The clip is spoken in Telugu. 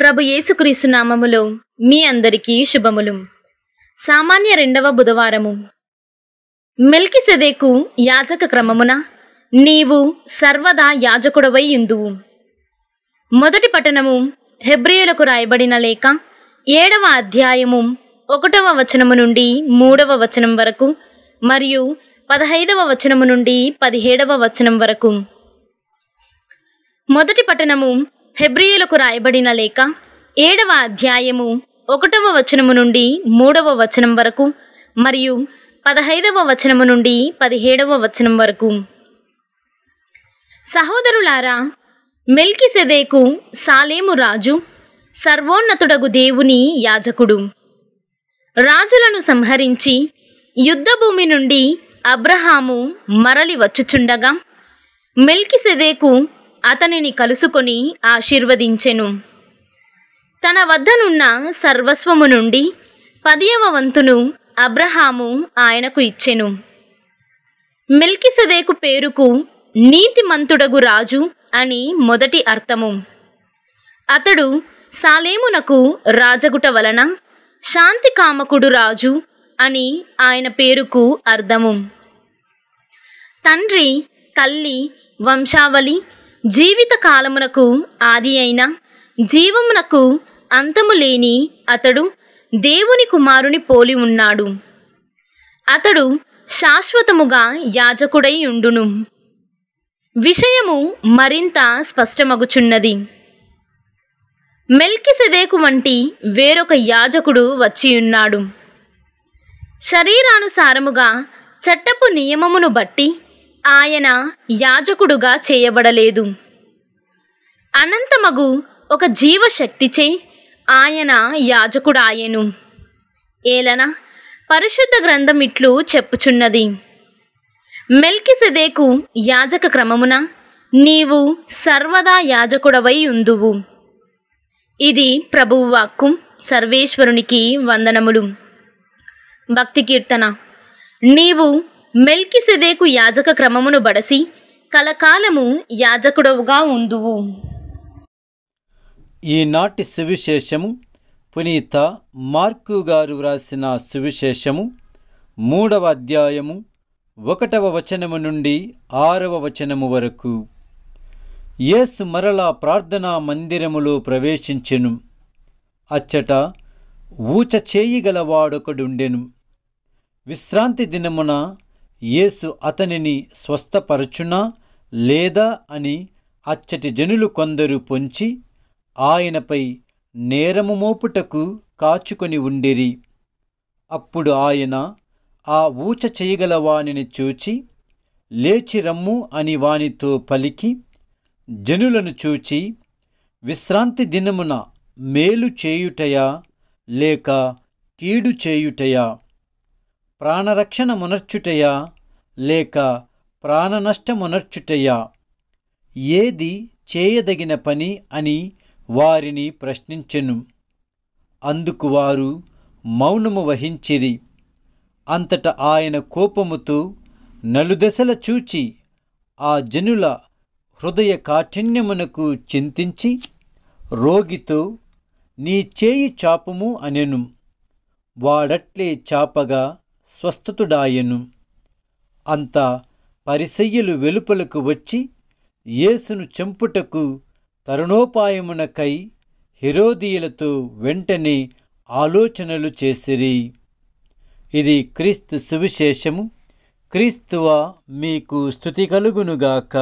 ప్రభు యేసుక్రీస్తు నామములో మీ అందరికీ శుభములు సామాన్య రెండవ బుధవారము మెల్కి సెదేకు యాజక క్రమమున నీవు సర్వదా యాజకుడవై ఇందువు మొదటి పట్టణము హెబ్రియులకు రాయబడిన లేక ఏడవ అధ్యాయము ఒకటవ వచనము నుండి మూడవ వచనం వరకు మరియు పదహైదవ వచనము నుండి పదిహేడవ వచనం వరకు మొదటి పట్టణము హెబ్రియులకు రాయబడిన లేఖ ఏడవ అధ్యాయము ఒకటవ వచనము నుండి మూడవ వచనం వరకు మరియు పదహైదవ వచనము నుండి పదిహేడవ వచనం వరకు సహోదరులారా మెల్కి సెదేకు సాలేము రాజు సర్వోన్నతుడగు దేవుని యాజకుడు రాజులను సంహరించి యుద్ధభూమి నుండి అబ్రహాము మరలి వచ్చుచుండగా మెల్కిసెదేకు అతనిని కలుసుకొని ఆశీర్వదించెను తన వద్దనున్న సర్వస్వము నుండి పదియవ వంతును అబ్రహాము ఆయనకు ఇచ్చెను మెల్కిసదేకు పేరుకు నీతిమంతుడగు రాజు అని మొదటి అర్థము అతడు సాలేమునకు రాజగుట వలన శాంతి కామకుడు రాజు అని ఆయన పేరుకు అర్థము తండ్రి తల్లి వంశావళి జీవిత కాలమునకు ఆది అయిన జీవమునకు అంతము లేని అతడు దేవుని కుమారుని పోలి ఉన్నాడు అతడు శాశ్వతముగా యాజకుడై ఉండును విషయము మరింత స్పష్టమగుచున్నది మెల్కిసెదేకు వంటి వేరొక యాజకుడు వచ్చియున్నాడు శరీరానుసారముగా చట్టపు నియమమును బట్టి ఆయన యాజకుడుగా చేయబడలేదు అనంతమగు ఒక జీవశక్తిచే ఆయన యాజకుడాయెను ఏలన పరిశుద్ధ గ్రంథం ఇట్లు చెప్పుచున్నది మెల్కిసెదేకు యాజక క్రమమున నీవు సర్వదా యాజకుడవై ఉందువు ఇది ప్రభువాక్కు సర్వేశ్వరునికి వందనములు భక్తి కీర్తన నీవు మెల్కిసెదేకు యాజక క్రమమును బడసి కలకాలము యాజకుడవుగా ఉందువు ఈనాటి సువిశేషము పునీత మార్కు గారు వ్రాసిన సువిశేషము మూడవ అధ్యాయము ఒకటవ వచనము నుండి ఆరవ వచనము వరకు యేసు మరలా ప్రార్థనా మందిరములో ప్రవేశించెను అచ్చట ఊచ చేయగలవాడొకడుండెను విశ్రాంతి దినమున యేసు అతనిని స్వస్థపరచునా లేదా అని అచ్చటి జనులు కొందరు పొంచి ఆయనపై నేరము మోపుటకు కాచుకొని ఉండిరి అప్పుడు ఆయన ఆ ఊచ చేయగల వానిని చూచి లేచి రమ్ము అని వానితో పలికి జనులను చూచి విశ్రాంతి దినమున మేలు చేయుటయా లేక కీడు చేయుటయా ప్రాణరక్షణ మునర్చుటయా లేక ప్రాణనష్టమునర్చుటయా ఏది చేయదగిన పని అని వారిని ప్రశ్నించెను అందుకు వారు మౌనము వహించిరి అంతట ఆయన కోపముతో నలుదశల చూచి ఆ జనుల హృదయ కాఠిన్యమునకు చింతించి రోగితో నీ చేయి చాపము అనెను వాడట్లే చాపగా స్వస్థతుడాయెను అంతా పరిసయ్యులు వెలుపలకు వచ్చి యేసును చెంపుటకు తరుణోపాయమునకై హిరోదీయులతో వెంటనే ఆలోచనలు చేసిరి ఇది క్రీస్తు సువిశేషము క్రీస్తువ మీకు స్థుతి కలుగునుగాక